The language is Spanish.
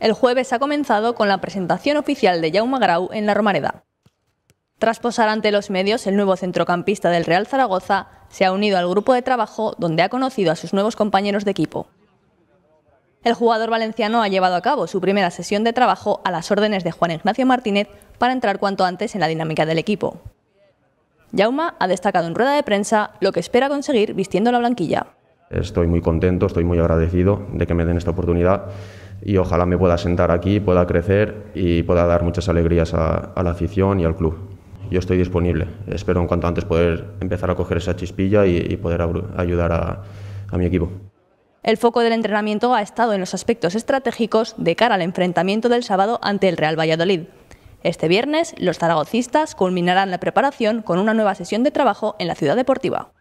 El jueves ha comenzado con la presentación oficial de Jaume Grau en la Romareda. Tras posar ante los medios, el nuevo centrocampista del Real Zaragoza se ha unido al grupo de trabajo donde ha conocido a sus nuevos compañeros de equipo. El jugador valenciano ha llevado a cabo su primera sesión de trabajo a las órdenes de Juan Ignacio Martínez para entrar cuanto antes en la dinámica del equipo. Jauma ha destacado en rueda de prensa lo que espera conseguir vistiendo la blanquilla. Estoy muy contento, estoy muy agradecido de que me den esta oportunidad y ojalá me pueda sentar aquí, pueda crecer y pueda dar muchas alegrías a, la afición y al club. Yo estoy disponible. Espero en cuanto antes poder empezar a coger esa chispilla y, poder ayudar a, a mi equipo. El foco del entrenamiento ha estado en los aspectos estratégicos de cara al enfrentamiento del sábado ante el Real Valladolid. Este viernes, los zaragocistas culminarán la preparación con una nueva sesión de trabajo en la ciudad deportiva.